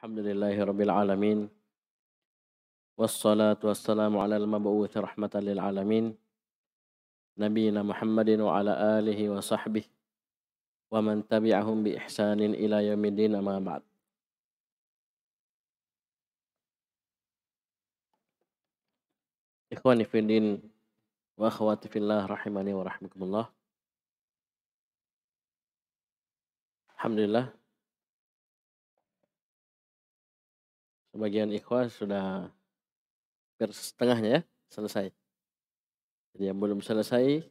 الحمد لله رب العالمين والصلاة والسلام على المبعوث رحمة للعالمين نبينا محمد وعلى آله وصحبه ومن تبعهم بإحسان إلى يوم الدين أما بعد إخواني في الدين وأخواتي في الله رحمني ورحمكم الله الحمد لله sebagian ikhwah sudah hampir setengahnya ya selesai. Jadi yang belum selesai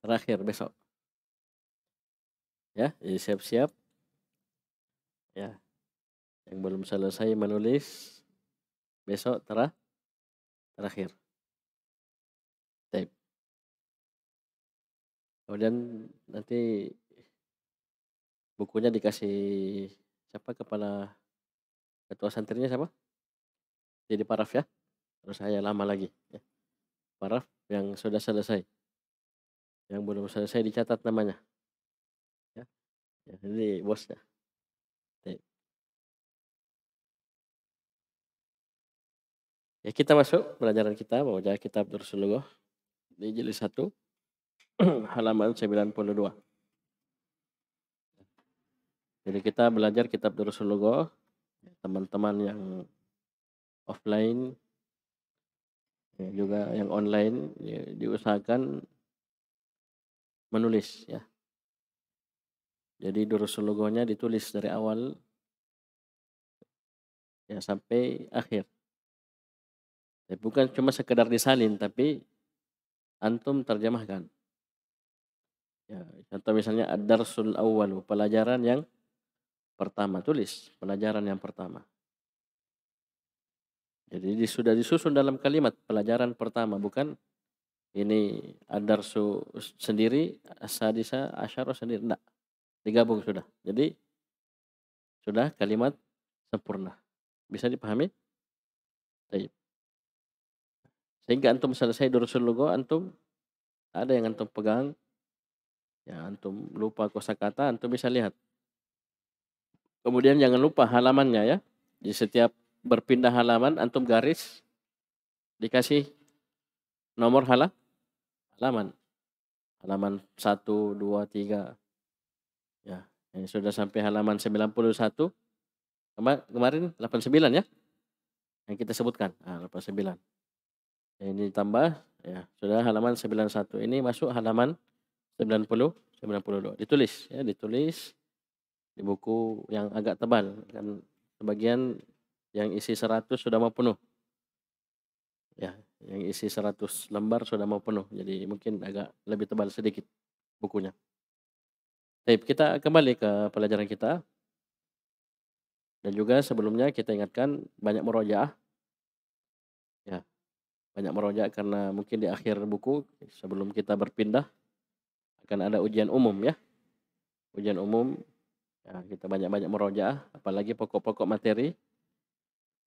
terakhir besok. Ya, jadi siap-siap. Ya. Yang belum selesai menulis besok terah terakhir. Taip. Kemudian nanti bukunya dikasih siapa kepala ketua santrinya siapa jadi paraf ya terus saya lama lagi ya. paraf yang sudah selesai yang belum selesai dicatat namanya ya, jadi ya, bosnya Ya kita masuk pelajaran kita membaca kitab Rasulullah di jilid 1 halaman 92. Jadi kita belajar kitab Rasulullah teman-teman yang offline ya, juga yang online ya, diusahakan menulis ya jadi logonya ditulis dari awal ya sampai akhir ya, bukan cuma sekedar disalin tapi antum terjemahkan ya contoh misalnya ad-darsul awal pelajaran yang pertama, tulis pelajaran yang pertama. Jadi sudah disusun dalam kalimat pelajaran pertama, bukan ini adarsu sendiri, asadisa asharo sendiri, enggak. Digabung sudah. Jadi sudah kalimat sempurna. Bisa dipahami? Sehingga antum selesai durusul logo, antum ada yang antum pegang, ya antum lupa kosakata, antum bisa lihat Kemudian jangan lupa halamannya ya. Di setiap berpindah halaman antum garis dikasih nomor hala halaman. Halaman 1 2 3. Ya, ini sudah sampai halaman 91. Kemarin 89 ya. Yang kita sebutkan. Ah, 89. Ya, ini ditambah ya, sudah halaman 91. Ini masuk halaman 90 92. Ditulis ya, ditulis di buku yang agak tebal kan sebagian yang isi 100 sudah mau penuh ya yang isi 100 lembar sudah mau penuh jadi mungkin agak lebih tebal sedikit bukunya Baik, kita kembali ke pelajaran kita dan juga sebelumnya kita ingatkan banyak merojaah ya banyak merojaah karena mungkin di akhir buku sebelum kita berpindah akan ada ujian umum ya ujian umum Ya, kita banyak-banyak merojaah, apalagi pokok-pokok materi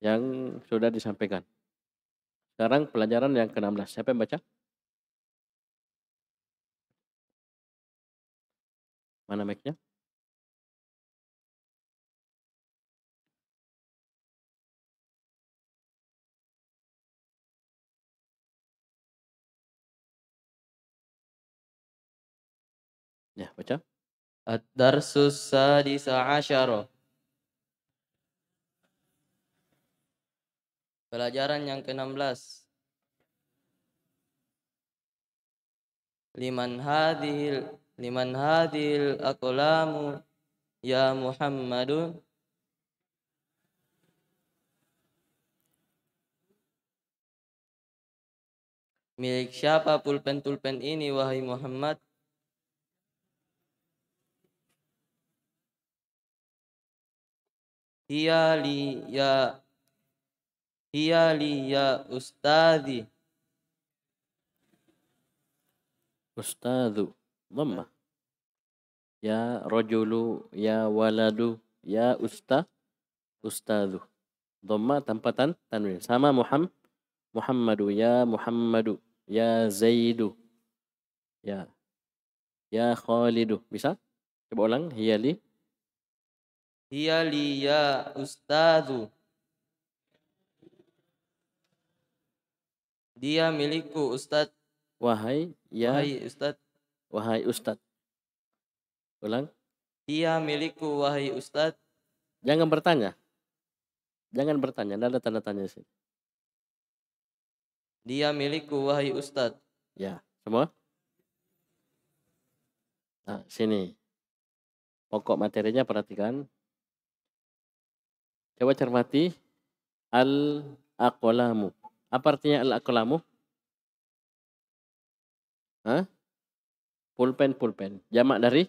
yang sudah disampaikan. Sekarang pelajaran yang ke-16. Siapa yang baca? Mana mic-nya? Ya, baca. الدرس السادس عشر Pelajaran yang ke-16 Liman hadhil liman hadhil aqlamu ya Muhammadun Milik siapa pulpen-pulpen ini wahai Muhammad hiya li ya hiya li ya ustadi Ustadu dhamma ya rajulu ya waladu ya usta Ustadu dhamma tempatan tanwin sama muham muhammadu ya muhammadu ya zaidu ya ya khalidu bisa coba ulang iya li. Hiya liya ustadu. Dia milikku ustad. Wahai ya. Wahai ustad. Wahai ustad. Ulang. Dia milikku wahai ustad. Jangan bertanya. Jangan bertanya, tidak ada tanda tanya sih. Dia milikku wahai ustad. Ya, semua? Nah, sini. Pokok materinya perhatikan. Coba cermati al-aqlamu. Apa artinya al-aqlamu? Hah? Pulpen, pulpen. Jamak dari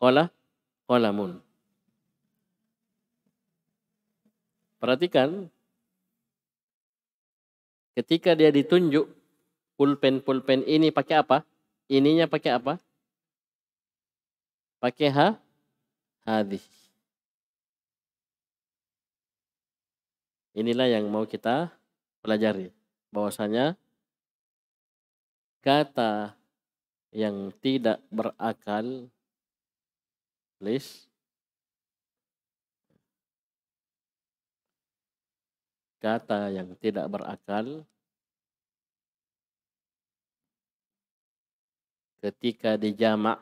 kolah kolamun. Perhatikan, ketika dia ditunjuk pulpen-pulpen ini pakai apa? Ininya pakai apa? Pakai ha, hadis. Inilah yang mau kita pelajari. Bahwasanya kata yang tidak berakal, please. Kata yang tidak berakal ketika dijamak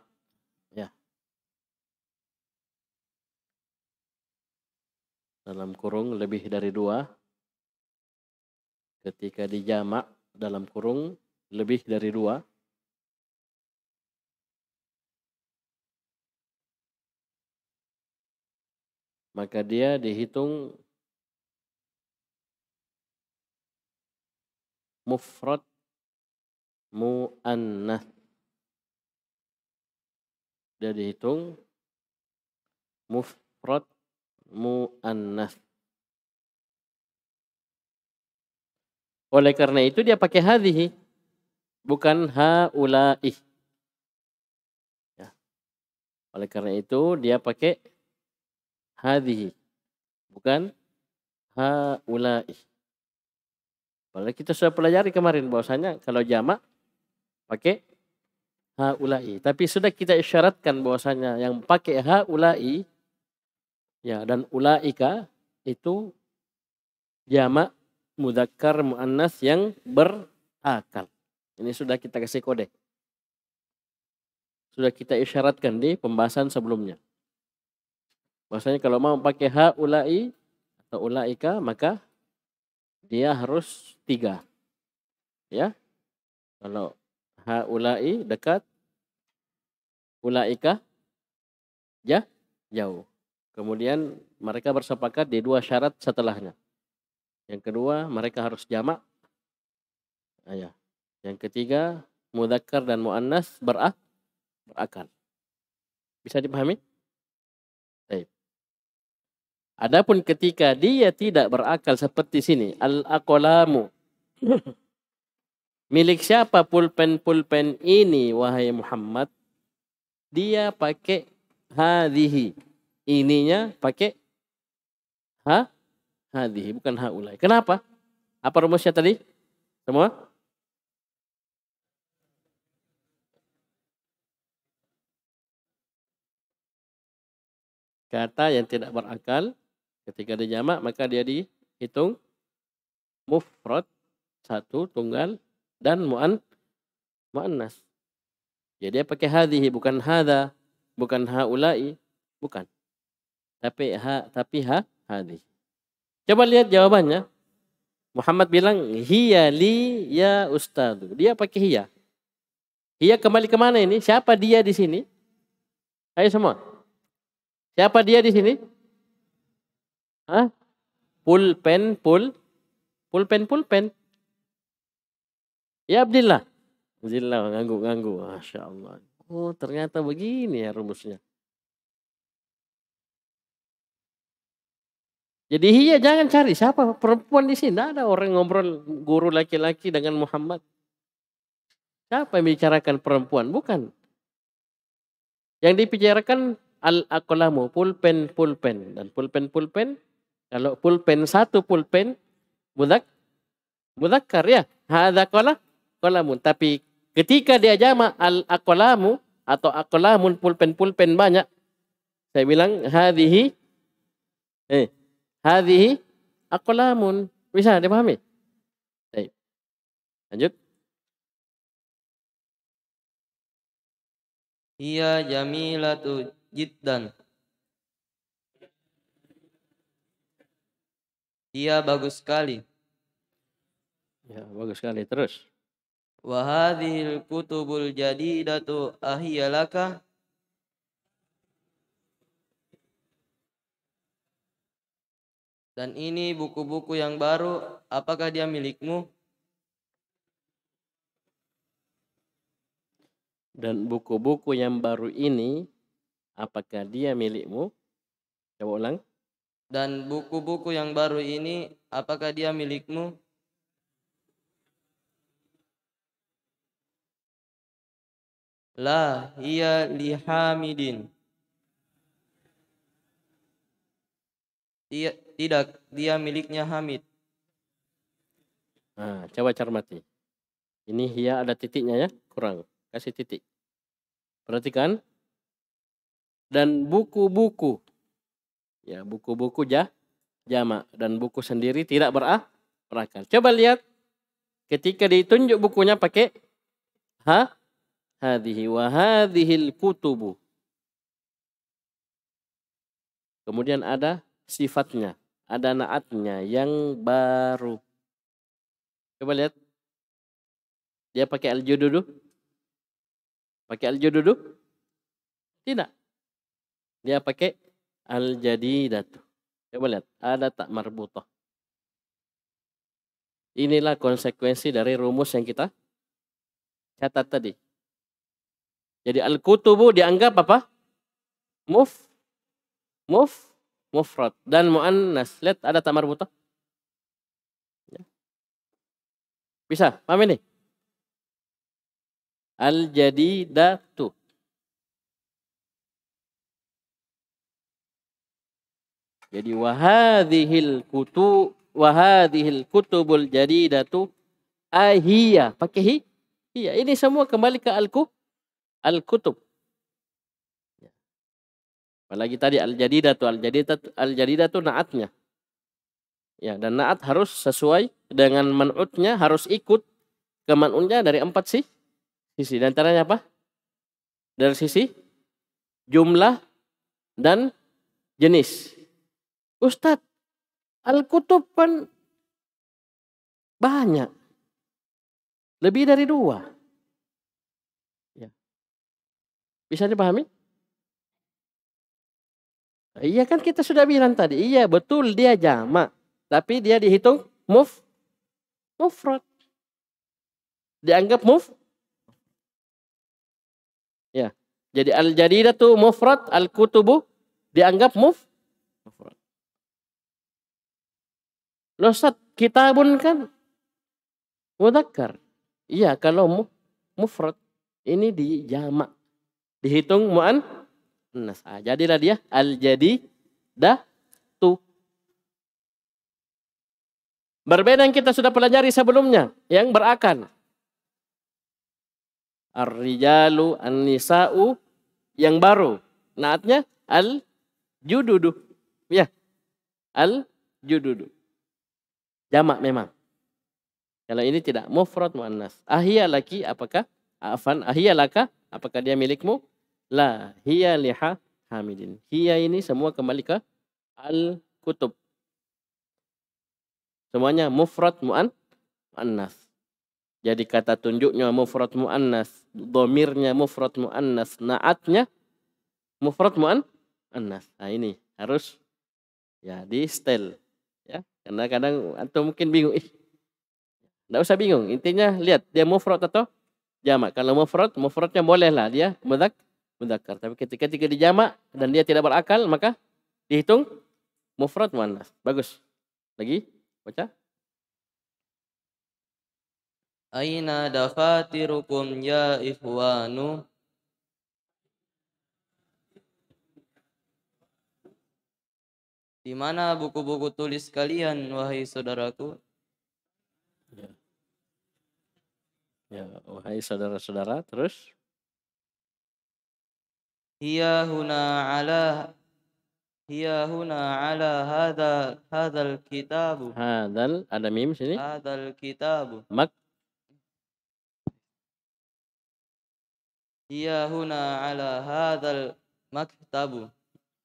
dalam kurung lebih dari dua ketika dijamak dalam kurung lebih dari dua maka dia dihitung mufrad mu'annath dia dihitung mufrad mu'annas. Oleh karena itu dia pakai hadhihi bukan haulaih. Ya. Oleh karena itu dia pakai hadhihi bukan haulaih. Padahal kita sudah pelajari kemarin bahwasanya kalau jamak pakai haulai. Tapi sudah kita isyaratkan bahwasanya yang pakai haulai Ya, dan ulaika itu jamak muzakkar muannas yang berakal. Ini sudah kita kasih kode. Sudah kita isyaratkan di pembahasan sebelumnya. Bahasanya kalau mau pakai ha ulai atau ulaika maka dia harus tiga. Ya. Kalau ha ulai dekat ulaika ya jauh. Kemudian mereka bersepakat di dua syarat setelahnya. Yang kedua, mereka harus jamak. Ayah. Ya. Yang ketiga, mudzakkar dan muannas berak berakal. Bisa dipahami? Baik. Adapun ketika dia tidak berakal seperti sini, al-aqlamu. Milik siapa pulpen-pulpen ini wahai Muhammad? Dia pakai hadihi ininya pakai ha hadhi bukan haulai. Kenapa? Apa rumusnya tadi? Semua? Kata yang tidak berakal ketika jamak maka dia dihitung mufrad satu tunggal dan mu'an mu'annas. Jadi ya, dia pakai hadhi bukan hada bukan haulai, bukan. Tapi ha tapi ha hadi Coba lihat jawabannya. Muhammad bilang hiya li ya ustadu. Dia pakai hiya. Hiya kembali kemana ini? Siapa dia di sini? Ayo semua. Siapa dia di sini? Hah? Pulpen, pul. Pulpen, pulpen. Ya Abdillah. Abdillah ngangguk-ngangguk. Masya Allah. Oh ternyata begini ya rumusnya. Jadi iya jangan cari siapa perempuan di sini. Tidak ada orang ngobrol guru laki-laki dengan Muhammad. Siapa yang bicarakan perempuan? Bukan. Yang dibicarakan al-akolamu, pulpen, pulpen. Dan pulpen, pulpen. Kalau pulpen satu pulpen, mudak, mudakkar ya. Hada kola, kolamu. Tapi ketika dia jama al-akolamu atau akulamun pulpen, pulpen banyak. Saya bilang hadihi. Eh, Hadhihi aqlamun. Bisa dipahami? Baik. Lanjut. Hiya jamilatu jiddan. Ia bagus sekali. Ya, bagus sekali. Terus. Wahadhil kutubul jadidatu ahiyalaka Dan ini buku-buku yang baru, apakah dia milikmu? Dan buku-buku yang baru ini, apakah dia milikmu? Coba ulang. Dan buku-buku yang baru ini, apakah dia milikmu? La hiya lihamidin. Iya, tidak, dia miliknya Hamid. Nah, coba cermati. Ini hia ya ada titiknya ya, kurang. Kasih titik. Perhatikan. Dan buku-buku. Ya, buku-buku ja, jama Dan buku sendiri tidak berah, berakal. Coba lihat. Ketika ditunjuk bukunya pakai ha, hadhi wa hadhil kutubu. Kemudian ada sifatnya ada naatnya yang baru. Coba lihat. Dia pakai al dulu. Pakai al dulu? Tidak. Dia pakai al-jadidatu. Coba lihat, ada tak marbutah. Inilah konsekuensi dari rumus yang kita catat tadi. Jadi al-kutubu dianggap apa? Muf muf mufrad dan muannas. Lihat ada tamar buta. Ya. Bisa, paham ini? Al jadidatu. Jadi wahadhil kutu wahadhil kutubul jadidatu ahiya ah, pakai hi. Iya, ini semua kembali ke al-ku al-kutub. Apalagi tadi al-jadidatu, al-jadidatu, al-jadidatu naatnya. Ya, dan naat harus sesuai dengan manutnya harus ikut ke manunnya dari empat sih sisi. Dan caranya apa? Dari sisi jumlah dan jenis. Ustadz, Al-Kutub kan banyak. Lebih dari dua. Ya. Bisa dipahami? Iya kan kita sudah bilang tadi. Iya betul dia jamak. Tapi dia dihitung muf Mufrat. Dianggap muf. Ya. Jadi al jadidah itu mufrat. al kutubu dianggap muf mufrad. Loh Ustaz, kitabun kan Mudakar. Iya kalau move mufrad ini dijamak. Dihitung mu'an Nas, jadilah dia al jadi dah tu. Berbeda yang kita sudah pelajari sebelumnya yang berakan. Ar-rijalu an-nisa'u yang baru. Naatnya al jududu. Ya. Al jududu. Jamak memang. Kalau ini tidak mufrad muannas. Ahiyalaki apakah? Afan ahiyalaka apakah dia milikmu? La hiya liha hamidin. Hiya ini semua kembali ke al-kutub. Semuanya mufrad mu'an mu'annas. Jadi kata tunjuknya mufrad mu'annas. Domirnya mufrad mu'annas. Naatnya mufrad mu'annas. Nah ini harus ya di style. Ya, karena kadang atau mungkin bingung. Ih, tidak usah bingung. Intinya lihat dia mufrad atau jamak. Kalau mufrad, mufradnya bolehlah dia mudak mudzakkar. Tapi ketika tiga dijamak dan dia tidak berakal, maka dihitung mufrad muannas. Bagus. Lagi baca. Aina dafatirukum ya ikhwanu Di mana buku-buku tulis kalian wahai saudaraku? Ya, ya wahai saudara-saudara, terus hiya huna ala hiya huna ala hadha hadzal kitabu hadzal ada mim sini hadzal kitabu mak hiya huna ala hadzal maktabu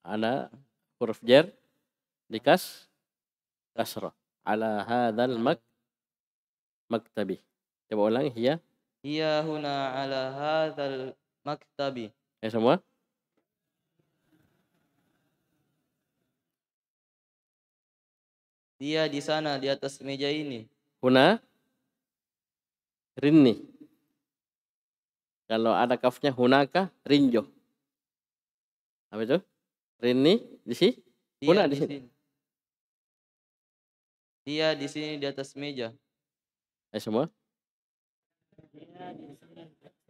ada huruf jar dikas kasrah ala hadzal mak maktabi coba ulangi hiya hiya huna ala hadzal maktabi ya semua Dia di sana di atas meja ini. Huna rinni. Kalau ada kafnya hunaka rinjo. Apa itu? Rinni di sini? Huna di sini. Dia di sini di atas meja. Eh semua?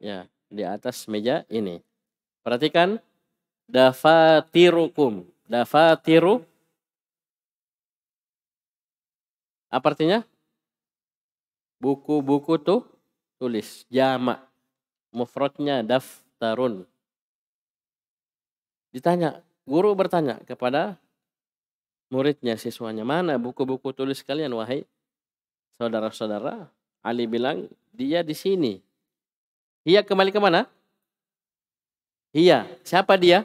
Ya, di atas meja ini. Perhatikan dafatirukum. Dafatiru Apa artinya? Buku-buku tuh tulis jama Mufradnya daftarun. Ditanya, guru bertanya kepada muridnya, siswanya, mana buku-buku tulis kalian wahai saudara-saudara? Ali bilang, dia di sini. Ia kembali ke mana? Iya, siapa dia?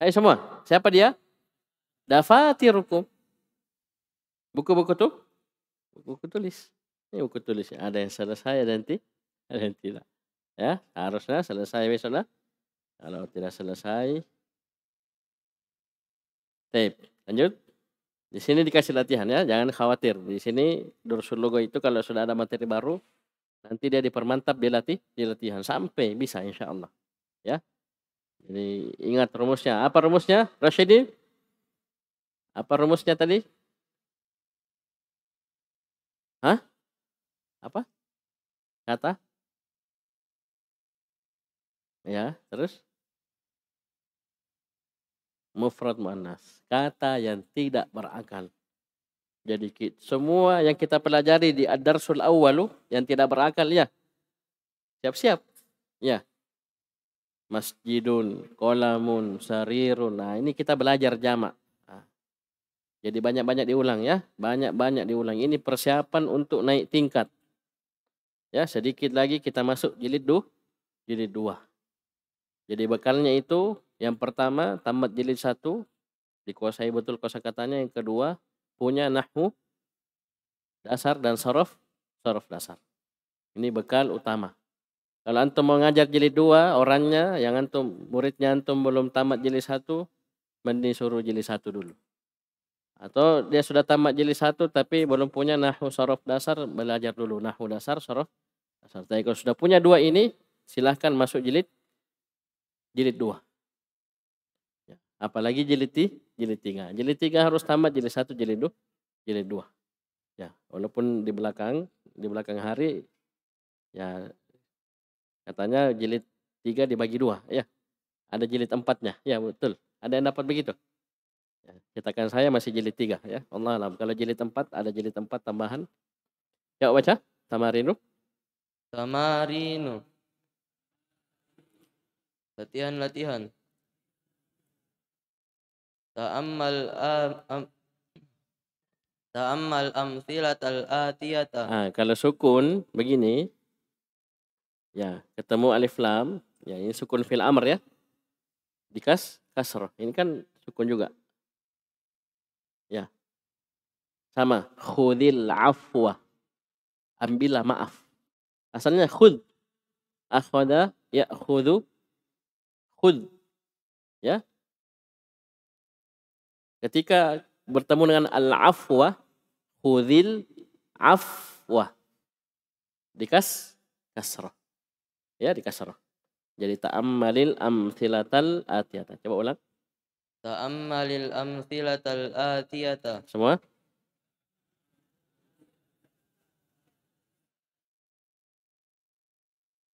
Hai semua, siapa dia? Dafatirukum. Buku-buku tu? Buku-buku tulis. Ini buku tulis. Ada yang selesai, ada yang, ada yang tidak. Ya, harusnya selesai besoklah. Kalau tidak selesai. tape. lanjut. Di sini dikasih latihan ya, jangan khawatir. Di sini Dursul Logo itu kalau sudah ada materi baru, nanti dia dipermantap dia latih, dia latihan sampai bisa insya Allah. Ya. Jadi ingat rumusnya. Apa rumusnya? Rashidi? Apa rumusnya tadi? apa kata ya terus mufrad muannas kata yang tidak berakal jadi semua yang kita pelajari di ad-darsul yang tidak berakal ya siap-siap ya masjidun kolamun sarirun nah ini kita belajar jamak ah. jadi banyak-banyak diulang ya banyak-banyak diulang ini persiapan untuk naik tingkat Ya, sedikit lagi kita masuk jilid 2, jilid 2. Jadi bekalnya itu yang pertama tamat jilid 1 dikuasai betul kosakatanya, yang kedua punya nahwu dasar dan sorof, sorof dasar. Ini bekal utama. Kalau antum mau ngajak jilid 2 orangnya yang antum muridnya antum belum tamat jilid 1, mending suruh jilid 1 dulu. Atau dia sudah tamat jilid 1 tapi belum punya nahwu sorof dasar, belajar dulu nahwu dasar, sorof serta kalau sudah punya dua ini, silahkan masuk jilid jilid dua. Ya, apalagi jilid ti, jilid tiga. Jilid tiga harus tamat jilid satu, jilid dua, jilid dua. Ya, walaupun di belakang di belakang hari, ya katanya jilid tiga dibagi dua. Ya, ada jilid empatnya. Ya betul. Ada yang dapat begitu. Ya, cetakan saya masih jilid tiga ya. Allah alam. Kalau jilid empat ada jilid empat tambahan. Ya baca. Tamarin Tamarinu. Latihan-latihan. Ta'ammal am, Ta'ammal amthilat al-atiyata. Ha, ah, kalau sukun begini. Ya, ketemu alif lam. Ya, ini sukun fil amr ya. Dikas kasr. Ini kan sukun juga. Ya. Sama. Khudil afwa. Ambillah maaf. Asalnya khud. ya khudu khud. Ya. Ketika bertemu dengan al-afwa, khudil afwa. Dikas kasrah. Ya, dikasrah. Jadi ta'ammalil amthilatal atiyata. Coba ulang. Ta'ammalil amthilatal atiyata. Semua?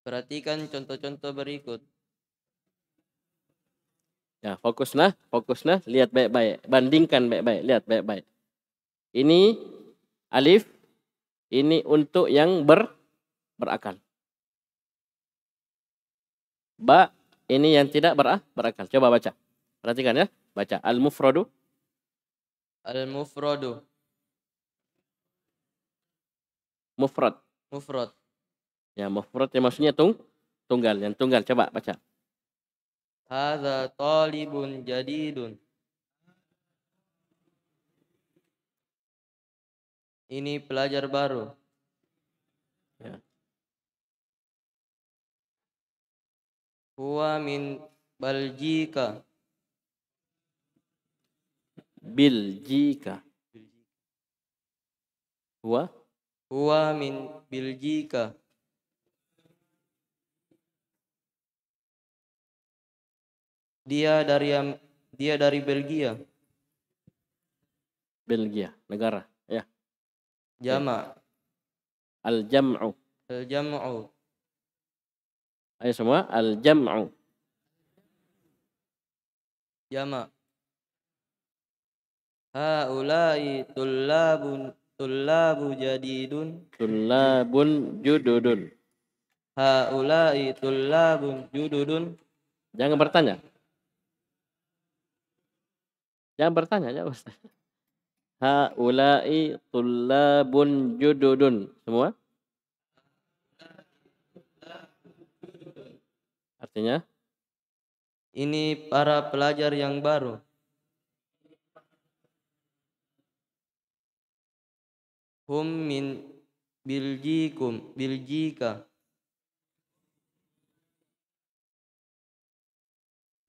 Perhatikan contoh-contoh berikut. Ya, fokuslah, fokuslah, lihat baik-baik, bandingkan baik-baik, lihat baik-baik. Ini alif, ini untuk yang ber berakal. Ba, ini yang tidak ber berakal. Coba baca. Perhatikan ya, baca al-mufradu. Al-mufradu. Mufrad. Mufrad. Ya mufrad yang maksudnya tung tunggal yang tunggal coba baca. Hadza talibun jadidun. Ini pelajar baru. Ya. Huwa min Baljika. Biljika. Huwa? Huwa min Biljika. Dia dari dia dari Belgia. Belgia, negara, ya. Jama. Al-jam'u. Al-jam'u. Ayo semua, al-jam'u. Jama. Haulai tullabun tullabu jadidun. Tullabun jududun. Haulai tullabun jududun. Jangan bertanya. Jangan bertanya, jangan Ustaz. Haulai tullabun jududun. Semua? Artinya? Ini para pelajar yang baru. Hum min biljikum biljika.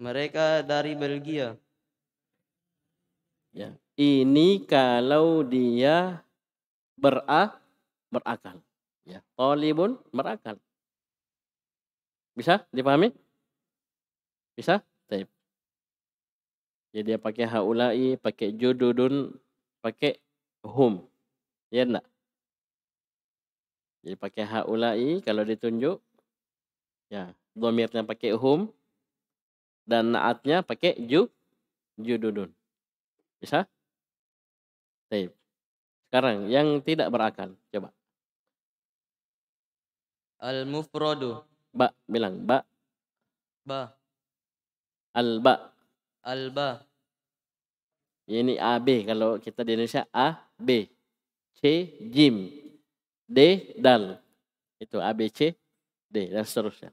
Mereka dari Belgia. Ya. Ini kalau dia berak berakal. Ya. Tolibun berakal. Bisa dipahami? Bisa? Taip. Jadi ya, dia pakai haulai, pakai jududun, pakai hum. Ya enggak? Jadi pakai haulai kalau ditunjuk ya, domirnya pakai hum dan naatnya pakai ju jududun. Bisa? Baik. Sekarang nah. yang tidak berakal, coba. Al-mufradu. Ba, bilang ba. Ba. Al-ba. Al-ba. Ini A B kalau kita di Indonesia A B C Jim D Dal itu A B C D dan seterusnya.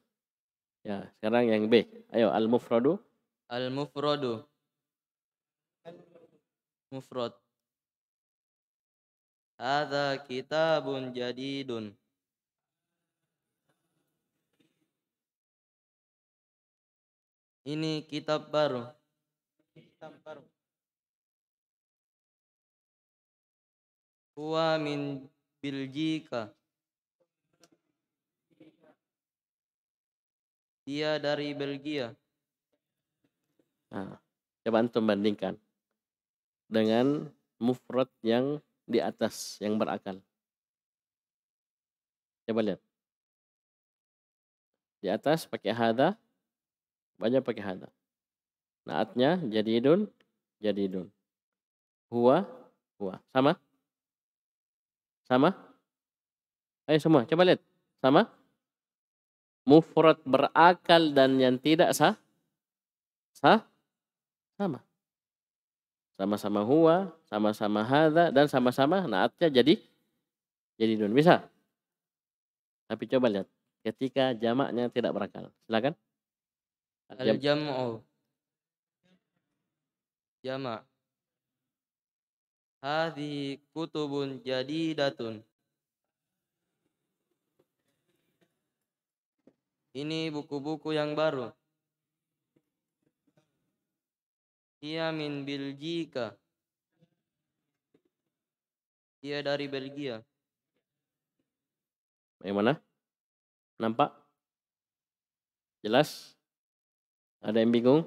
Ya, sekarang yang B. Ayo al mufradu. Al mufradu mufrad Hadza kitabun jadidun Ini kitab baru Kitab baru Huwa min Biljika Dia dari Belgia Nah, coba antum bandingkan dengan mufrad yang di atas yang berakal. Coba lihat. Di atas pakai hada, banyak pakai hada. Naatnya jadi idun, jadi idun. Huwa, huwa. Sama? Sama? Ayo semua, coba lihat. Sama? Mufrad berakal dan yang tidak sah? Sah? Sama. Sama-sama huwa, sama-sama hadza dan sama-sama naatnya jadi jadi nun. Bisa? Tapi coba lihat ketika jamaknya tidak berakal. Silakan. Al jam'u oh. jamak Hadi kutubun jadi datun. ini buku-buku yang baru Ia min Belgika. Ia dari Belgia. Bagaimana? Nampak? Jelas? Ada yang bingung?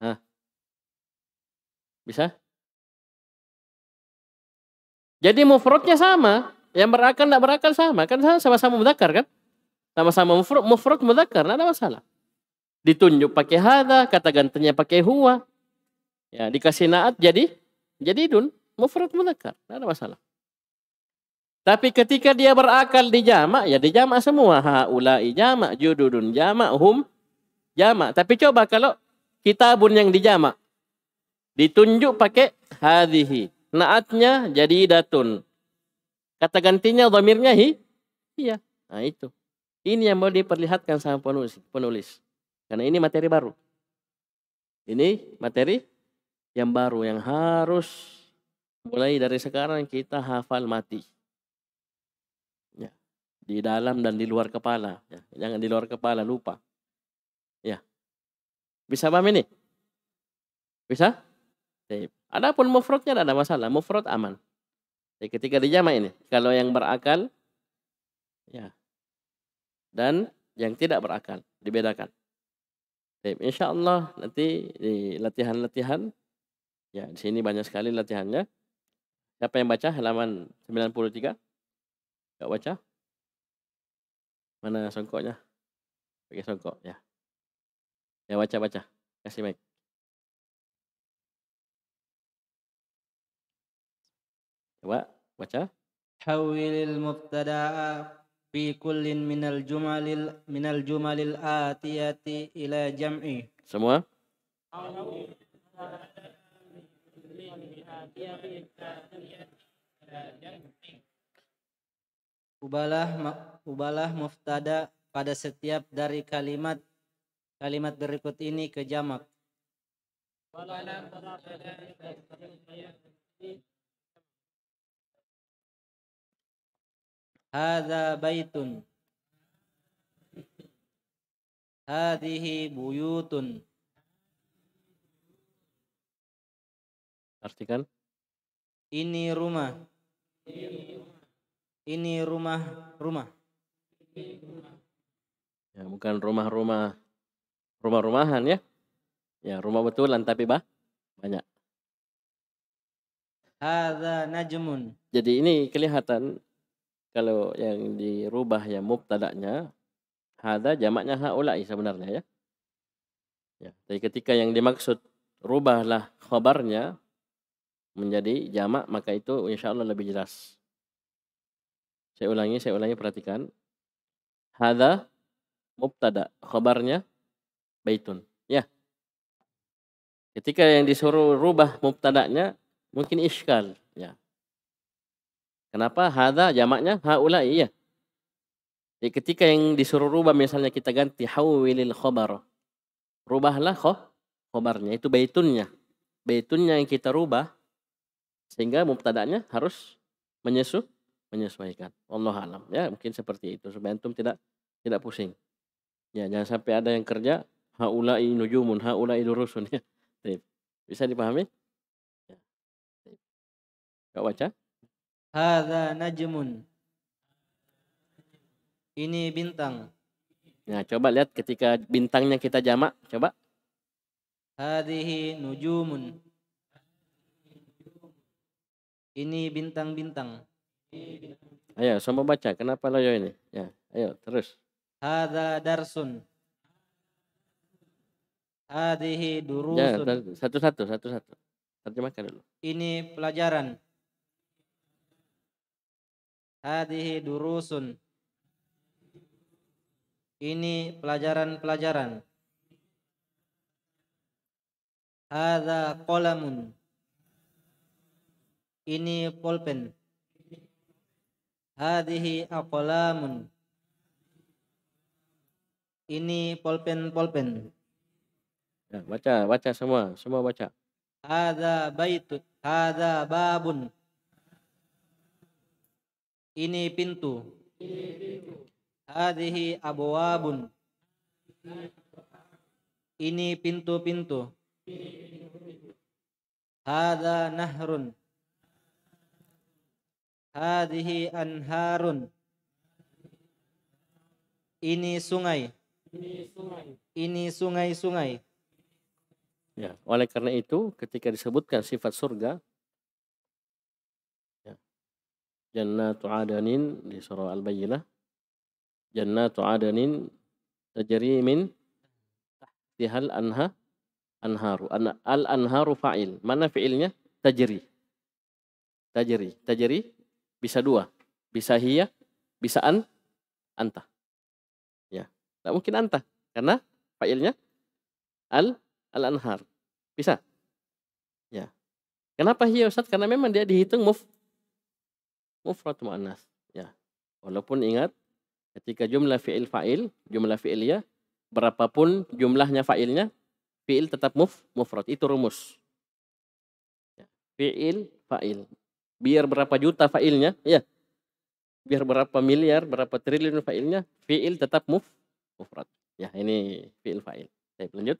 Hah? Bisa? Jadi mufrodnya sama, yang berakal tidak berakal sama, kan sama-sama mudakar kan? Sama-sama mufrod, mufrod mudakar, tidak ada masalah ditunjuk pakai hada, kata gantinya pakai huwa. Ya, dikasih naat jadi jadi dun mufrad muzakkar, tidak ada masalah. Tapi ketika dia berakal di jamak, ya di jamak semua. Haulai jamak, jududun jamak, hum jamak. Tapi coba kalau kitabun yang di jamak, ditunjuk pakai hadihi. Naatnya jadi datun. Kata gantinya domirnya hi. Iya. Nah itu. Ini yang mau diperlihatkan sama penulis. penulis. Karena ini materi baru. Ini materi yang baru yang harus mulai dari sekarang kita hafal mati. Ya. Di dalam dan di luar kepala. Ya. Jangan di luar kepala, lupa. Ya. Bisa paham ini? Bisa? Adapun mufradnya tidak ada masalah, mufrad aman. Jadi ketika dijama ini, kalau yang berakal, ya, dan yang tidak berakal dibedakan. Baik, insya Allah nanti di latihan-latihan, ya di sini banyak sekali latihannya. Siapa yang baca halaman 93? Gak baca? Mana songkoknya? Pakai songkok ya. Ya baca-baca. Kasih mic. Coba baca. حول المبتدا fi kullin minal jumalil minal jumalil atiyati ila jam'i semua ubalah ubalah muftada pada setiap dari kalimat kalimat berikut ini ke jamak Hadza baitun. Hadhihi buyutun. Artikan? Ini rumah. Ini rumah rumah. Ya, bukan rumah-rumah rumah-rumahan ya. Ya, rumah betulan tapi bah banyak. Hadza najmun. Jadi ini kelihatan kalau yang dirubah ya mubtada'nya hada jamaknya haula'i sebenarnya ya. Ya, tapi ketika yang dimaksud rubahlah khabarnya menjadi jamak maka itu insya Allah lebih jelas. Saya ulangi, saya ulangi perhatikan. Hada mubtada khabarnya baitun. Ya. Ketika yang disuruh rubah mubtada'nya mungkin iskal, ya. Kenapa hada jamaknya haula iya. Jadi ya, ketika yang disuruh rubah misalnya kita ganti hawilil khobar. Rubahlah kho, khobarnya. Itu baitunnya. Baitunnya yang kita rubah. Sehingga mubtada'nya harus menyesu, menyesuaikan. Allah alam. Ya mungkin seperti itu. Supaya antum tidak tidak pusing. Ya jangan sampai ada yang kerja haulai nujumun, haulai durusun. Ya. Bisa dipahami? Ya. Kau baca? Hadza najmun. Ini bintang. Nah, coba lihat ketika bintangnya kita jamak, coba. Hadhihi nujumun. Ini bintang-bintang. Ayo, sama baca. Kenapa loyo ini? Ya, ayo terus. Hadza darsun. Hadhihi ya, durusun. Ya, satu-satu, satu-satu. Terjemahkan dulu. Ini pelajaran. Hadihi durusun. Ini pelajaran-pelajaran. hadha kolamun. Ini pulpen. Hadihi akolamun. Ini pulpen-pulpen. Ya, baca, baca semua, semua baca. Hada baitut, hada babun. Ini pintu. Hadhihi abwabun. Ini pintu-pintu. Hada nahrun. Hadhihi anharun. Ini sungai. Ini sungai-sungai. Ya, oleh karena itu ketika disebutkan sifat surga, jannatu adanin di surah Al-Bayyinah jannatu adanin tajri min tahtihal anha anharu an, al anharu fa'il mana fi'ilnya tajri tajri tajri bisa dua bisa hiya bisa an anta ya tak mungkin anta karena fa'ilnya al al anhar bisa ya kenapa hiya Ustaz karena memang dia dihitung muf mufrad muannas ya walaupun ingat ketika jumlah fiil fa'il jumlah fiil ya berapapun jumlahnya fa'ilnya fiil tetap muf mufrad itu rumus ya. fiil fa'il biar berapa juta fa'ilnya ya biar berapa miliar berapa triliun fa'ilnya fiil tetap muf mufrad ya ini fiil fa'il saya lanjut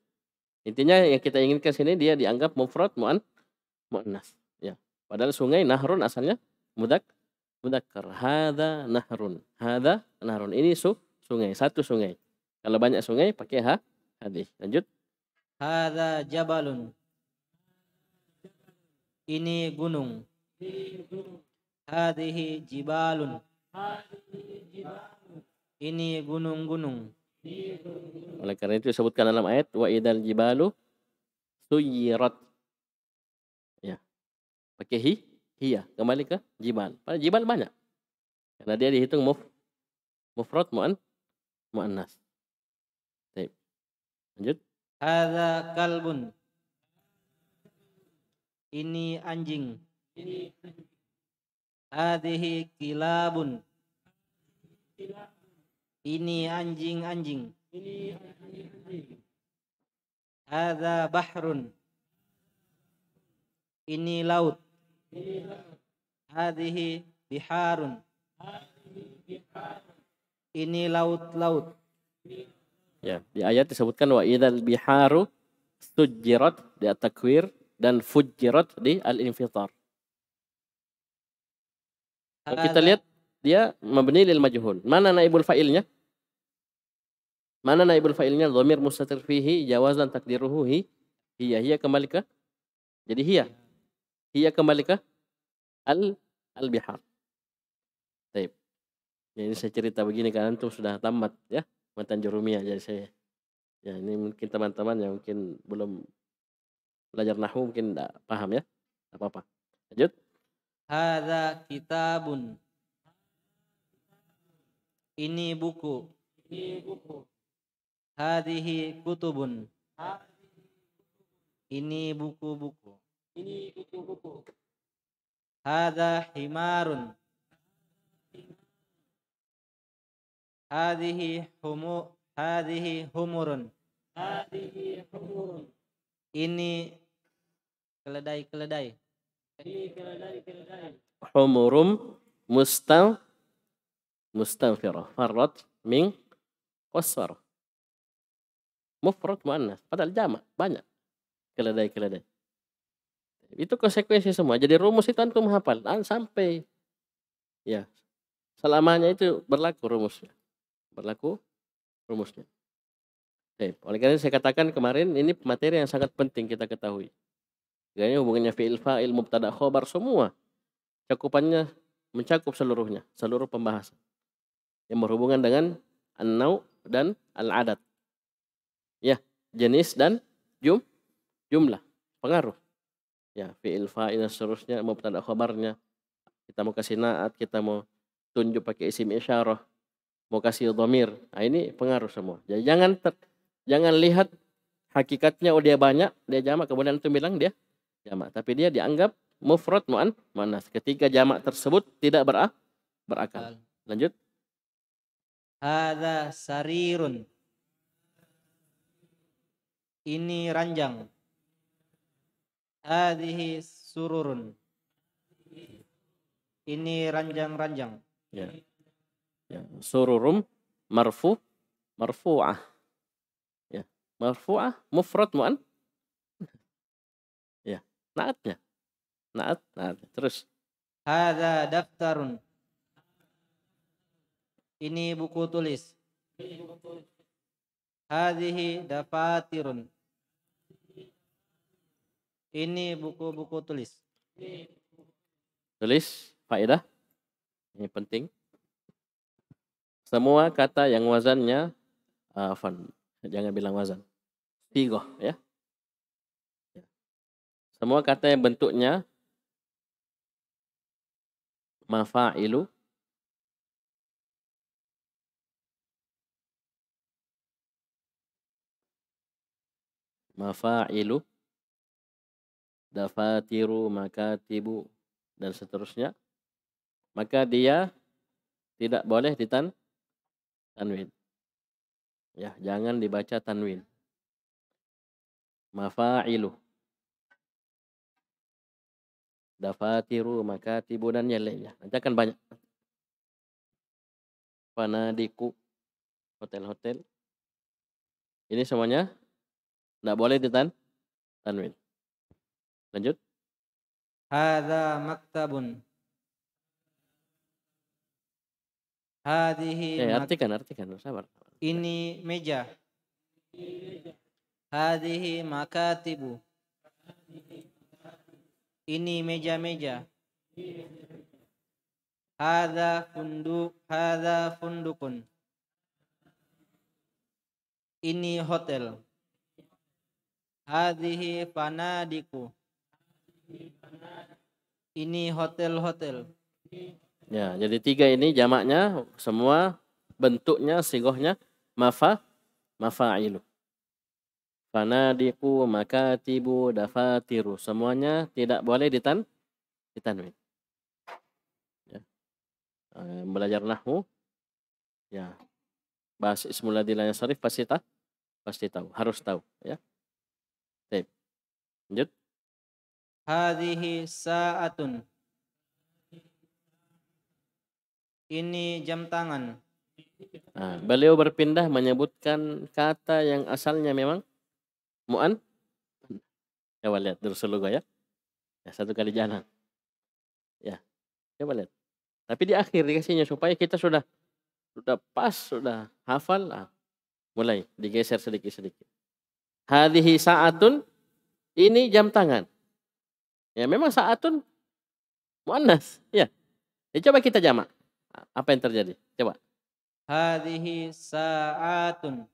intinya yang kita inginkan sini dia dianggap mufrad mu'an mu'annas ya padahal sungai nahrun asalnya mudak mudakar hada nahrun. hada nahrun. Ini su sungai, satu sungai. Kalau banyak sungai pakai ha hadi. Lanjut. hada jabalun. Ini gunung. hadi jibalun. Ini gunung-gunung. Oleh karena itu disebutkan dalam ayat wa idal jibalu suyirat. Ya. Pakai hi Iya, kembali ke jibal. Pada jibal banyak. Karena dia dihitung muf mufrad mu'an mu'annas. Baik. Lanjut. Hadza kalbun. Ini anjing. Ini anjing. Hadhihi kilabun. Ini anjing-anjing. Ini anjing-anjing. Hadza bahrun. Ini laut. Hadihi biharun. Ini laut-laut. Ya, di ayat disebutkan wa idal biharu sujirat di at-takwir dan fujirat di al-infitar. Kalau kita lihat dia mabni lil majhul. Mana naibul fa'ilnya? Mana naibul fa'ilnya? Dhamir mustatir fihi jawazan takdiruhu hi. Hiya hiya kembali ke jadi hiya. Ia kembali ke al al bihar. Taib. Ya, ini saya cerita begini karena tuh sudah tamat ya matan jurumiyah jadi saya. Ya ini mungkin teman-teman yang mungkin belum belajar nahu mungkin tidak paham ya. Tidak apa-apa. Lanjut. Hada kitabun. Ini buku. Ini buku. Hadihi kutubun. Ini buku-buku. Ini kupu-kupu. Hada himarun. Hadihi humu hadihi humurun. Hadihi humurun. Ini keledai-keledai. Ini keledai-keledai. Humurum mustaw mustanfirah farrat min qasar. Mufrad muannas, padahal jamak banyak. Keledai-keledai. Itu konsekuensi semua. Jadi rumus itu antum hafal sampai ya selamanya itu berlaku rumusnya. Berlaku rumusnya. Oke, oleh karena saya katakan kemarin ini materi yang sangat penting kita ketahui. Kayaknya hubungannya fi'il fa'il mubtada khobar semua. Cakupannya mencakup seluruhnya, seluruh pembahasan yang berhubungan dengan annau dan al-adat. Ya, jenis dan jum jumlah, pengaruh ya fiil fa'il seterusnya mau tanda khabarnya kita mau kasih naat kita mau tunjuk pakai isim isyarah mau kasih domir nah, ini pengaruh semua jadi jangan ter, jangan lihat hakikatnya oh dia banyak dia jamak kemudian itu bilang dia jamak tapi dia dianggap mufrad mu'an manas ketika jamak tersebut tidak berak berakal lanjut hadza sarirun ini ranjang Hadihi sururun ini ranjang-ranjang ya. ya sururum marfu marfu'ah ya marfu'ah mufrad mu'an ya naatnya naat naat terus Hada daftarun ini buku tulis Hadihi dafatirun ini buku-buku tulis. Tulis faedah. Ini penting. Semua kata yang wazannya uh, Jangan bilang wazan. Tigo ya. ya. Semua kata yang bentuknya mafa'ilu mafa'ilu dafatiru tibu dan seterusnya maka dia tidak boleh ditan tanwin ya jangan dibaca tanwin mafailu dafatiru tibu dan yang lainnya nanti akan banyak panadiku hotel-hotel ini semuanya tidak boleh ditan tanwin Lanjut. hada maktabun. Hadihi Eh, artikan, artikan. Sabar. Ini meja. maka makatibu. Ini meja-meja. hada funduk, hada fundukun. Ini hotel. Hadihi panadiku. Ini hotel-hotel. Ya, jadi tiga ini jamaknya semua bentuknya sigohnya mafa mafa ilu. mafailu. Fanadiku, makatibu, dafatiru. Semuanya tidak boleh ditan ditanwin. Ya. Eh, belajar nahu. ya bahas ismul dilanya syarif pasti tahu pasti tahu harus tahu ya baik. lanjut Hadhihi sa'atun. Ini jam tangan. Nah, beliau berpindah menyebutkan kata yang asalnya memang mu'an. Coba lihat Darussul ya. ya. Satu kali jalan. Ya. Coba lihat. Tapi di akhir dikasihnya supaya kita sudah sudah pas, sudah hafal. Nah, mulai digeser sedikit-sedikit. Hadhihi sa'atun ini jam tangan. Ya memang saatun muannas. Ya. ya. Coba kita jamak. Apa yang terjadi? Coba. Hadhihi sa'atun.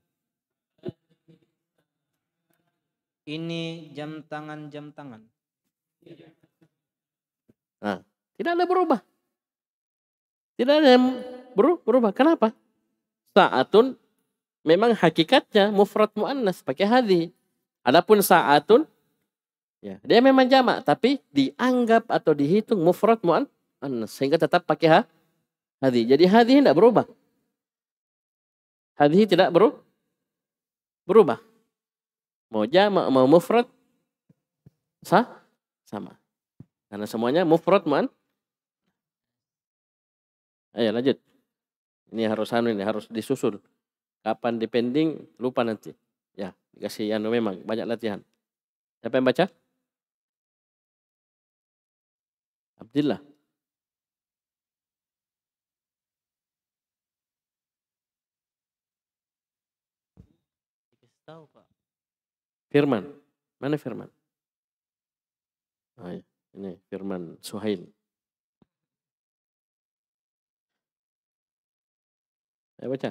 Ini jam tangan jam tangan. Nah, tidak ada berubah. Tidak ada yang berubah. Kenapa? Saatun memang hakikatnya mufrad muannas pakai hadhi. Adapun saatun Ya, dia memang jamak tapi dianggap atau dihitung mufrad mu'an sehingga tetap pakai ha hadhi. Jadi hadhi tidak berubah. Hadhi tidak beru berubah. Mau jamak mau mufrad sah sama. Karena semuanya mufrad mu'an. Ayo lanjut. Ini harus anu ini harus disusul. Kapan dipending lupa nanti. Ya, dikasih anu memang banyak latihan. Siapa yang baca? Abdillah. Tahu, Pak. Firman. Mana Firman? Oh, Ini Firman Suhail. Saya baca.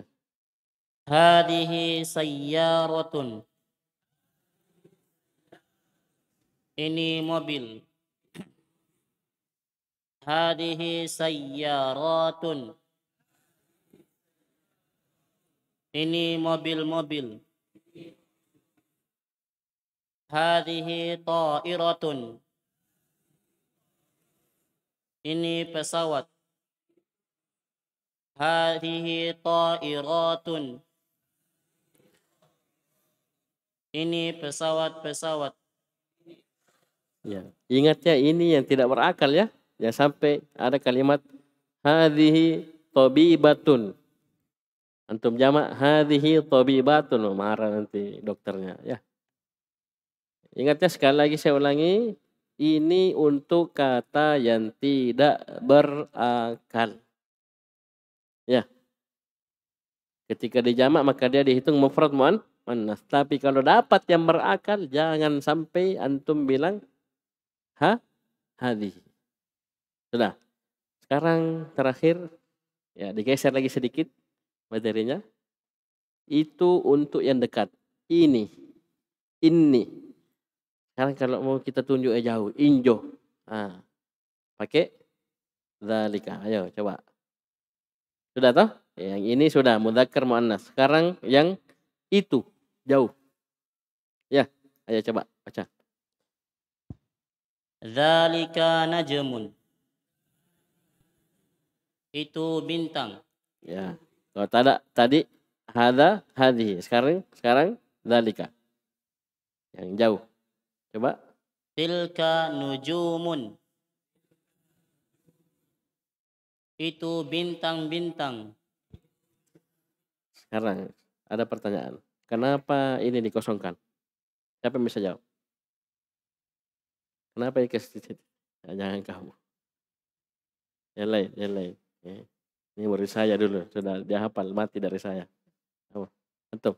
Hadihi sayyaratun. Ini mobil. هذه سيارات ini mobil-mobil hadhihi ta'iratun ini pesawat hadhihi ta'iratun ini pesawat-pesawat ya ingat ya ini yang tidak berakal ya Ya sampai ada kalimat hadhihi tabibatun. Antum jamak hadhihi tabibatun marah nanti dokternya ya. Ingatnya sekali lagi saya ulangi, ini untuk kata yang tidak berakal. Ya. Ketika dijamak maka dia dihitung mufrad muan manas. Tapi kalau dapat yang berakal jangan sampai antum bilang ha hadhi. Sudah. Sekarang terakhir ya digeser lagi sedikit materinya. Itu untuk yang dekat. Ini. Ini. Sekarang kalau mau kita tunjuk jauh, injo. Ah. pakai zalika. Ayo coba. Sudah toh? Yang ini sudah mudzakkar muannas. Sekarang yang itu jauh. Ya, ayo coba baca. Zalika najmun itu bintang ya kalau oh, tada tadi hada hadi sekarang sekarang dalika yang jauh coba tilka nujumun itu bintang-bintang sekarang ada pertanyaan kenapa ini dikosongkan siapa yang bisa jawab kenapa ini kesitu jangan kamu yang lain yang lain ini dari saya dulu, sudah dia hafal, mati dari saya. atau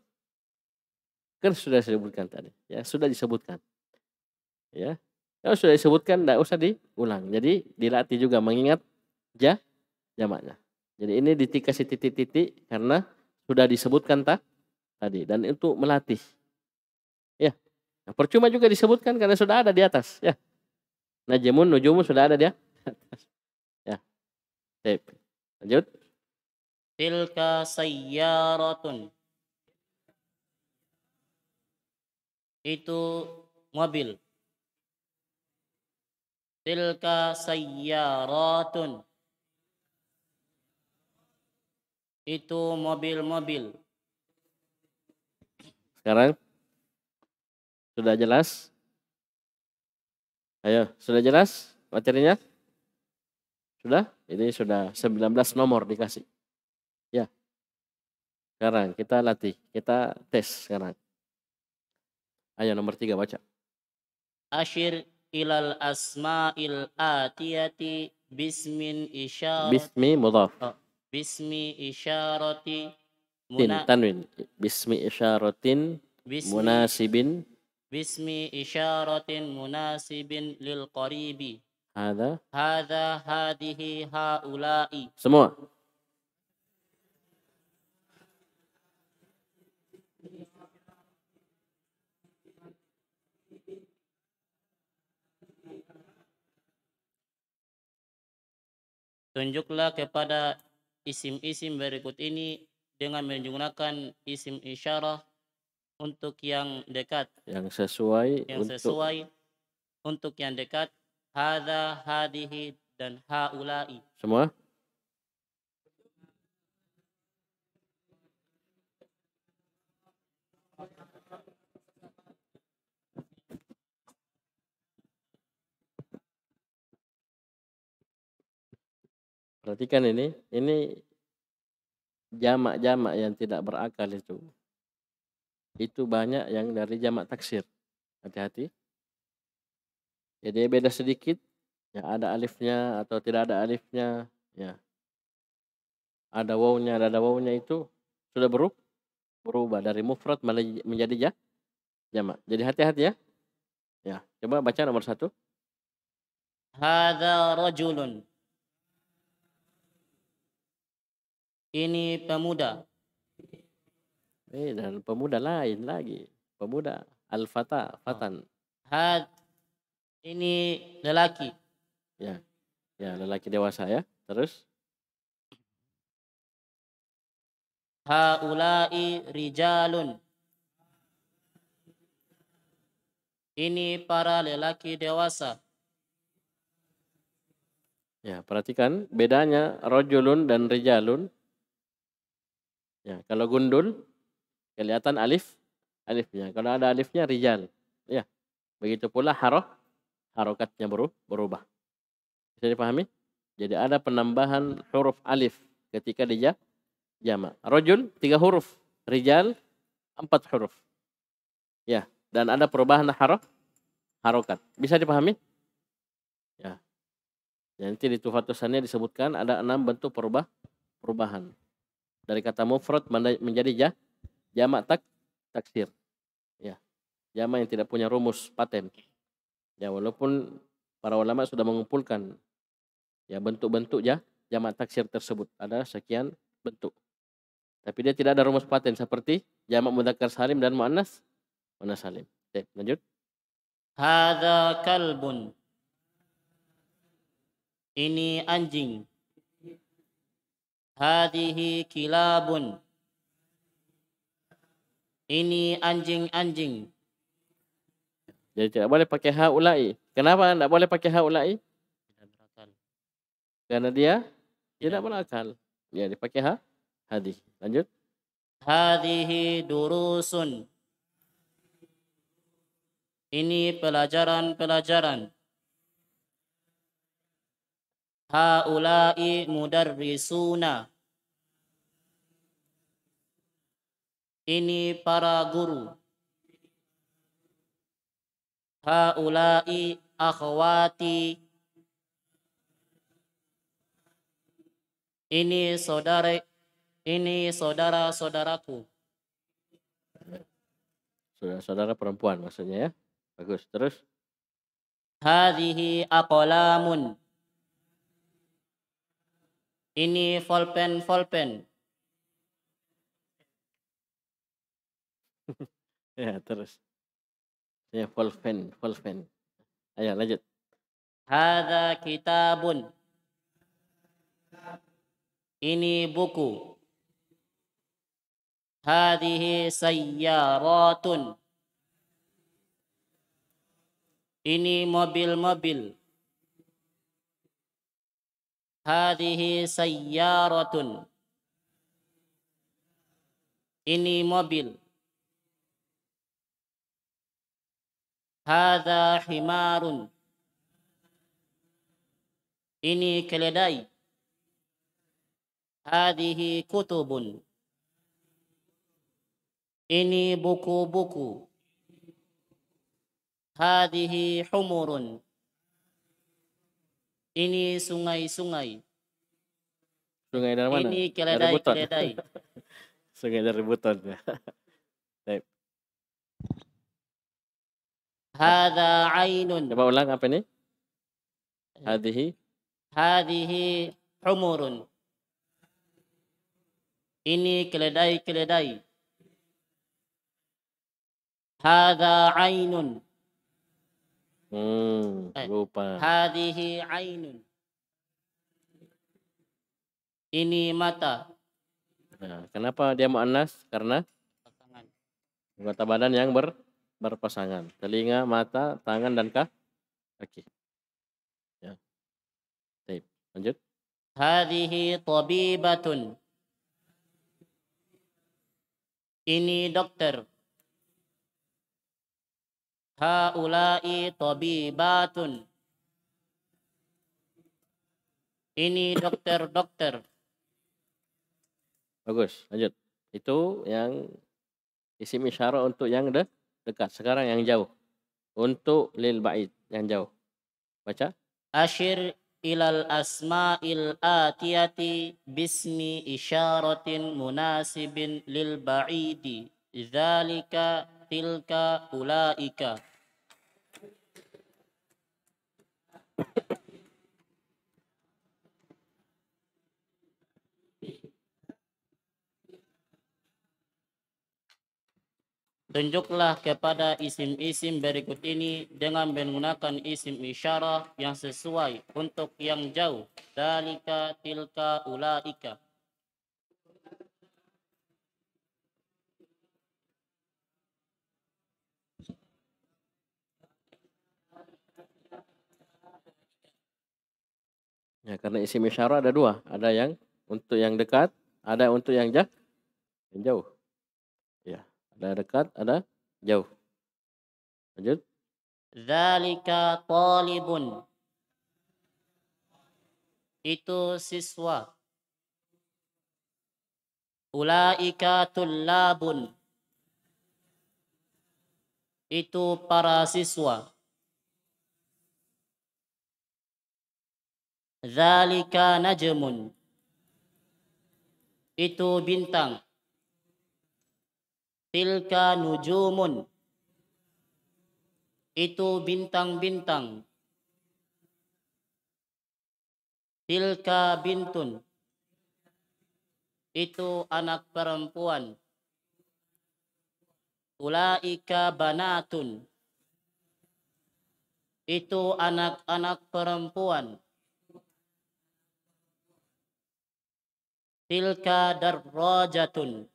Kan sudah disebutkan tadi, ya sudah disebutkan. Ya, kalau sudah disebutkan, tidak usah diulang. Jadi dilatih juga mengingat ya jamaknya. Jadi ini dikasih titik-titik karena sudah disebutkan tak tadi dan untuk melatih. Ya, nah, percuma juga disebutkan karena sudah ada di atas. Ya, najemun nujumun sudah ada dia. ya, Tapi Lanjut. Tilka sayyaratun. Itu mobil. Tilka sayyaratun. Itu mobil-mobil. Sekarang sudah jelas? Ayo, sudah jelas materinya? Sudah? Ini sudah 19 nomor dikasih. Ya. Sekarang kita latih, kita tes sekarang. ayo nomor tiga baca. Ashir ilal asma'il atiyati bismin isyarati. Bismi mudhaf. Oh. Bismi isyarati. Tin, tanwin. Bismi isyaratin bismi, munasibin. Bismi isyaratin munasibin lil qaribi. Hada. Hada, hadihi, haulai. Semua. Tunjuklah kepada isim-isim berikut ini dengan menggunakan isim isyarah untuk yang dekat. Yang sesuai. Yang untuk... sesuai untuk yang dekat hadza hadihi dan haulai semua Perhatikan ini, ini jamak-jamak yang tidak berakal itu. Itu banyak yang dari jamak taksir. Hati-hati jadi beda sedikit ya ada alifnya atau tidak ada alifnya ya ada wawnya ada wawnya itu sudah beruk berubah dari mufrad menjadi ja jamak jadi hati-hati ya ya coba baca nomor satu hadza rajulun ini pemuda eh dan pemuda lain lagi pemuda al fata oh. fatan had ini lelaki. Ya. Ya, lelaki dewasa ya. Terus Haulai rijalun. Ini para lelaki dewasa. Ya, perhatikan bedanya rojulun dan rijalun. Ya, kalau gundul kelihatan alif alifnya. Kalau ada alifnya rijal. Ya. Begitu pula haroh harokatnya ah, berubah. Bisa dipahami? Jadi ada penambahan huruf alif ketika dia jama. Rojul tiga huruf, rijal empat huruf. Ya, dan ada perubahan harok harokat. Bisa dipahami? Ya. Nanti di tufatusannya disebutkan ada enam bentuk perubah perubahan dari kata mufrad menjadi ja, jamak tak taksir. Ya. Jamak yang tidak punya rumus paten. Ya walaupun para ulama sudah mengumpulkan ya bentuk-bentuk ya jamak taksir tersebut ada sekian bentuk. Tapi dia tidak ada rumus paten seperti jamak mudzakkar salim dan muannas muannas salim. Oke, lanjut. Hadza kalbun. Ini anjing. Hadihi kilabun. Ini anjing-anjing. Jadi tidak boleh pakai haulai. Kenapa tidak boleh pakai haulai? Karena dia tidak berakal. Ya, dipakai ha Hadi. Lanjut. Hadhihi durusun. Ini pelajaran-pelajaran. Haulai mudarrisuna. Ini para guru haulai akhwati ini saudara ini saudara-saudaraku saudara-saudara perempuan maksudnya ya bagus terus hadhihi aqlamun ini volpen volpen ya terus ya volfen volfen ayo lanjut Hada kitabun. Ini buku. Hadihi sayyaratun. Ini mobil-mobil. Hadihi sayyaratun. Ini mobil. Hada himarun. Ini keledai. Hadihi kutubun. Ini buku-buku. Hadihi humurun. Ini sungai-sungai. Sungai dari mana? Ini keledai-keledai. sungai dari Buton. Ya. Hada ainun. Coba ulang apa ini? Eh. Hadihi. Hadihi humurun. Ini keledai-keledai. Hada ainun. Hmm, eh. lupa. Hadihi ainun. Ini mata. Nah, kenapa dia mu'annas? Karena? Pasangan. Mata badan yang ber? berpasangan. Telinga, mata, tangan, dan kaki. Ya. Baik, lanjut. Hadihi tabibatun. Ini dokter. Haulai tabibatun. Ini dokter-dokter. Bagus, lanjut. Itu yang isim isyarat untuk yang dah dekat sekarang yang jauh untuk lil ba'id yang jauh baca ashir ilal asma'il atiyati bismi isyaratin munasibin lil ba'idi dzalika tilka ulaika Tunjuklah kepada isim-isim berikut ini dengan menggunakan isim isyarah yang sesuai untuk yang jauh. Dalika, tilka, ulaika. Ya, karena isim isyarah ada dua. Ada yang untuk yang dekat, ada untuk yang jauh. Yang jauh. Ada dekat, ada jauh. Lanjut. Zalika talibun. Itu siswa. Ulaika tullabun. Itu para siswa. Zalika najmun. Itu bintang. Tilka nujumun. Itu bintang-bintang. Tilka bintun. Itu anak perempuan. Ulaika banatun. Itu anak-anak perempuan. Tilka darrajatun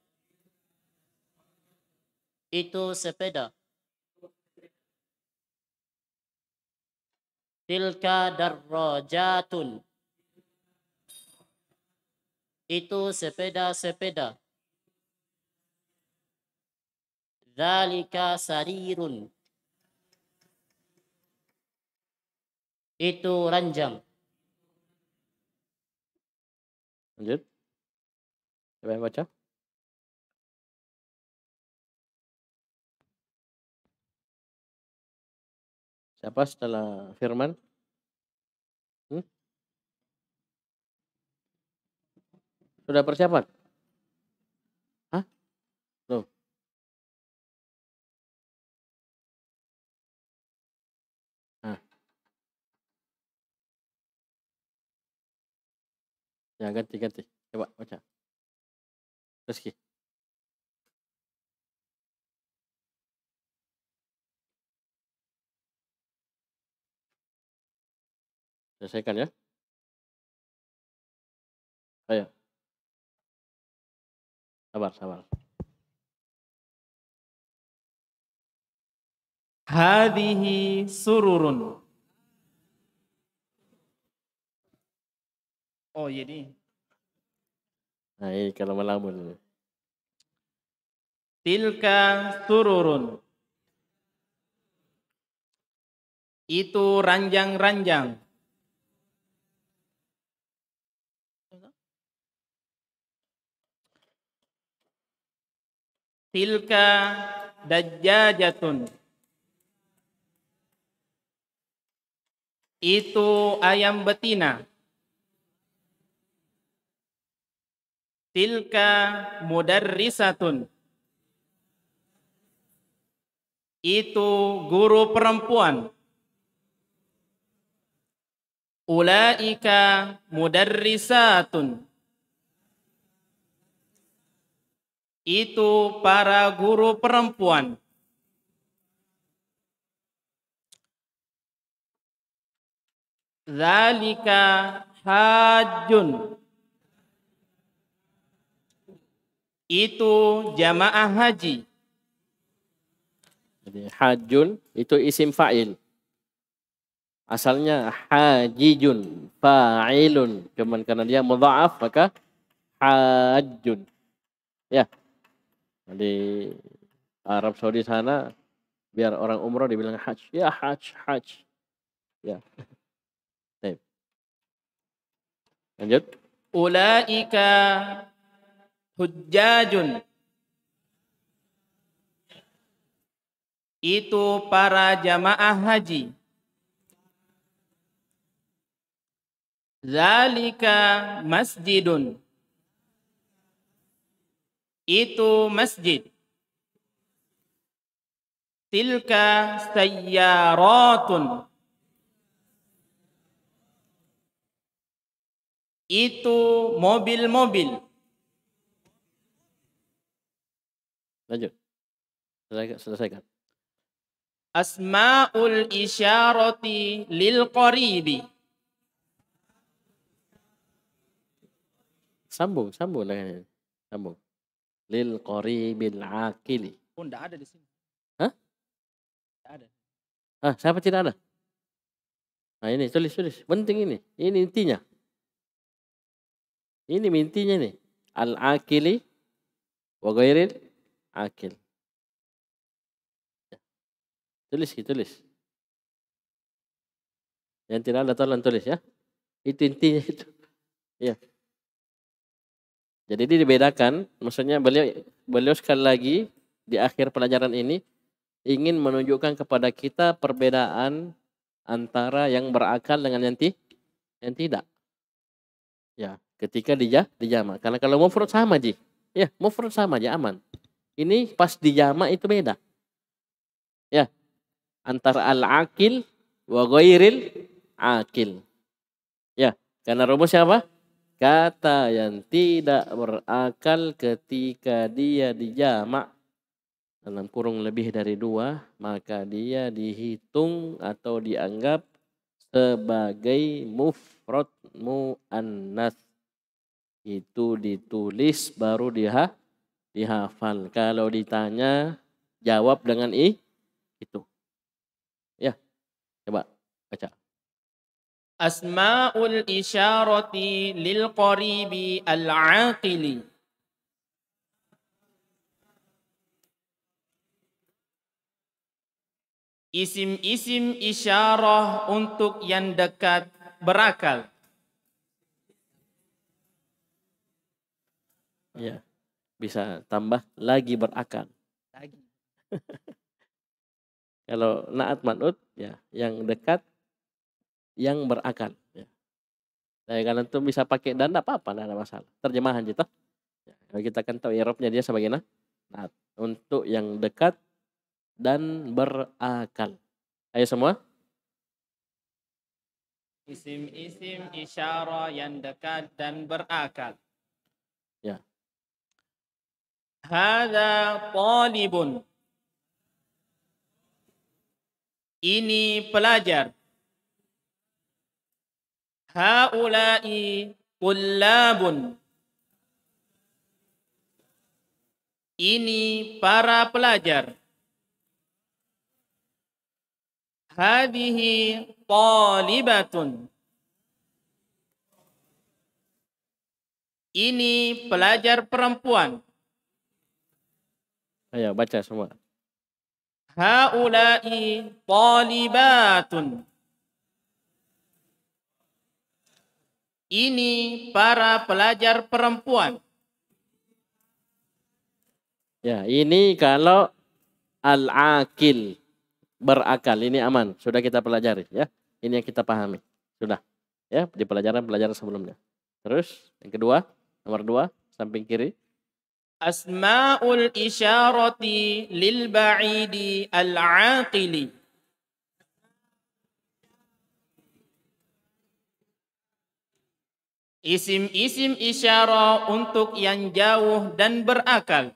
itu sepeda. Tilka darrojatun. Itu sepeda-sepeda. Zalika sarirun. Itu ranjang. Lanjut. Coba baca. Siapa setelah Firman? Hmm? Sudah persiapan? Hah? Loh. Nah. Ya ganti-ganti. Coba baca. Rizky. Selesaikan ya. Ayo. Sabar, sabar. Hadihi sururun. Oh, jadi. Iya nah, ini kalau melamun. Tilka sururun. Itu ranjang-ranjang. tilka dajjajatun itu ayam betina tilka mudarrisatun itu guru perempuan ulaika mudarrisatun itu para guru perempuan. Zalika hajun. Itu jamaah haji. Jadi hajun itu isim fa'il. Asalnya hajijun, fa'ilun. Cuman karena dia mudha'af maka hajun. Ya di Arab Saudi sana biar orang umroh dibilang haji ya haji haji ya Taip. lanjut ulaika hujjajun itu para jamaah haji zalika masjidun itu masjid. Tilka sayyaratun. Itu mobil-mobil. Lanjut. Selesaikan. Asma'ul isyarati lil qaribi. Sambung, sambung. Sambung lil qaribil akili. Oh, enggak ada di sini. Hah? Tidak ada. Ah, siapa tidak ada? Nah, ini tulis-tulis. Penting ini. Ini intinya. Ini intinya nih. Al-akili wa ghairil akil. Ya. Tulis, tulis. Yang tidak ada tolong tulis ya. Itu intinya itu. Ya. Jadi ini dibedakan, maksudnya beliau beliau sekali lagi di akhir pelajaran ini ingin menunjukkan kepada kita perbedaan antara yang berakal dengan yang, ti, yang tidak. Ya, ketika dia dijama. Karena kalau mufrad sama ji. Ya, mufrad sama aja aman. Ini pas dijama itu beda. Ya. Antara al-akil wa ghairil akil. Ya, karena rumus siapa? kata yang tidak berakal ketika dia dijamak dalam kurung lebih dari dua maka dia dihitung atau dianggap sebagai mufrad muannas itu ditulis baru diha dihafal kalau ditanya jawab dengan i itu ya coba baca asma'ul isyarati lil qaribi al aqili isim-isim isyarah untuk yang dekat berakal ya bisa tambah lagi berakal lagi kalau naat manut ya yang dekat yang berakal. Ya. Nah, karena itu bisa pakai hmm. dan tidak apa-apa, tidak ada masalah. Terjemahan ya, kita, Ya, kita akan tahu Eropnya dia sebagai nah, nah, untuk yang dekat dan berakal. Ayo semua. Isim-isim isyara yang dekat dan berakal. Ya. Hada talibun. Ini pelajar. Haulai kullabun. Ini para pelajar. Hadihi talibatun. Ini pelajar perempuan. Ayo baca semua. Haulai talibatun. ini para pelajar perempuan. Ya, ini kalau al-akil berakal ini aman, sudah kita pelajari ya. Ini yang kita pahami. Sudah. Ya, di pelajaran-pelajaran sebelumnya. Terus yang kedua, nomor dua, samping kiri. Asma'ul isyarati lil ba'idi al-aqili. Isim-isim isyara untuk yang jauh dan berakal.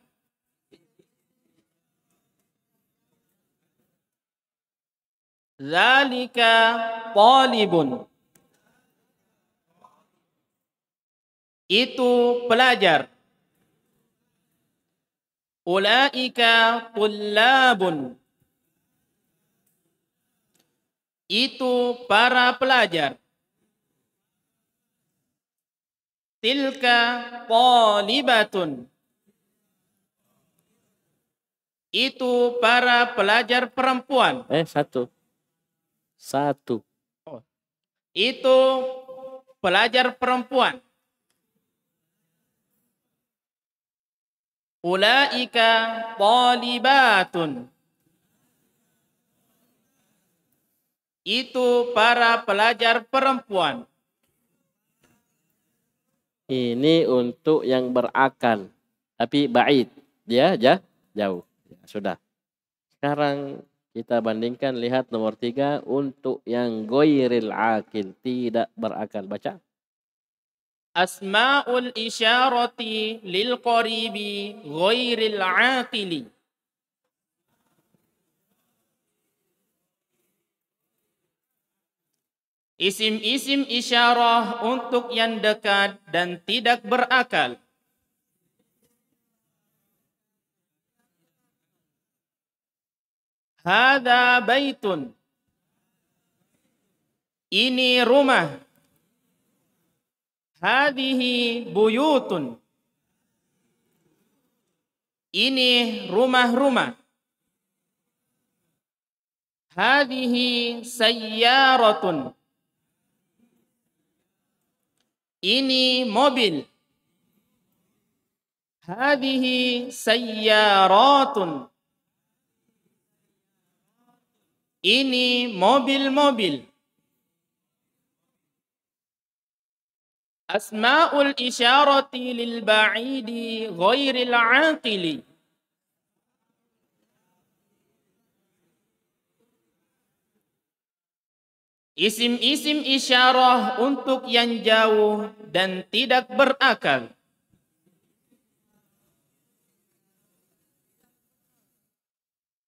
Zalika talibun. Itu pelajar. Ulaika tullabun. Itu para pelajar. Tilka talibatun. Itu para pelajar perempuan. Eh, satu. Satu. Oh. Itu pelajar perempuan. Ulaika talibatun. Itu para pelajar perempuan ini untuk yang berakal. Tapi ba'id. Dia ya, jauh. Ya, sudah. Sekarang kita bandingkan lihat nomor tiga untuk yang goiril akil tidak berakal. Baca. Asma'ul isyarati lil qaribi ghairil aqili. Isim-isim isyarah untuk yang dekat dan tidak berakal. Hada baitun. Ini rumah. Hadihi buyutun. Ini rumah-rumah. Hadihi sayyaratun. إني موبيل هذه سيارات إني موبيل موبيل أسماء الإشارة للبعيد غير العاقل Isim-isim isyarah untuk yang jauh dan tidak berakal.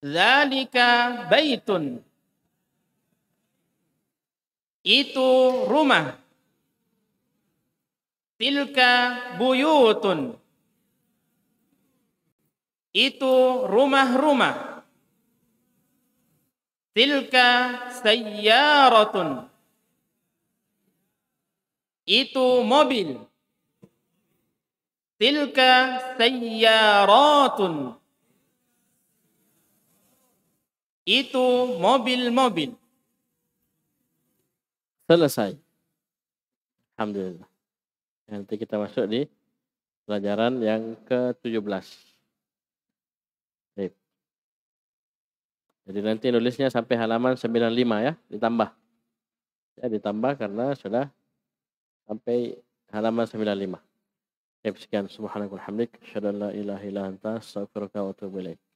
Zalika baitun. Itu rumah. Tilka buyutun. Itu rumah-rumah. Tilka sayyaratun. Itu mobil. Tilka sayyaratun. Itu mobil-mobil. Selesai. Alhamdulillah. Nanti kita masuk di pelajaran yang ke-17. Jadi nanti nulisnya sampai halaman 95 ya, ditambah. Ya, ditambah karena sudah sampai halaman 95. Oke, sekian. Subhanakul hamdik. Asyadu an la illa anta. Astagfirullah wa atubu ilaik.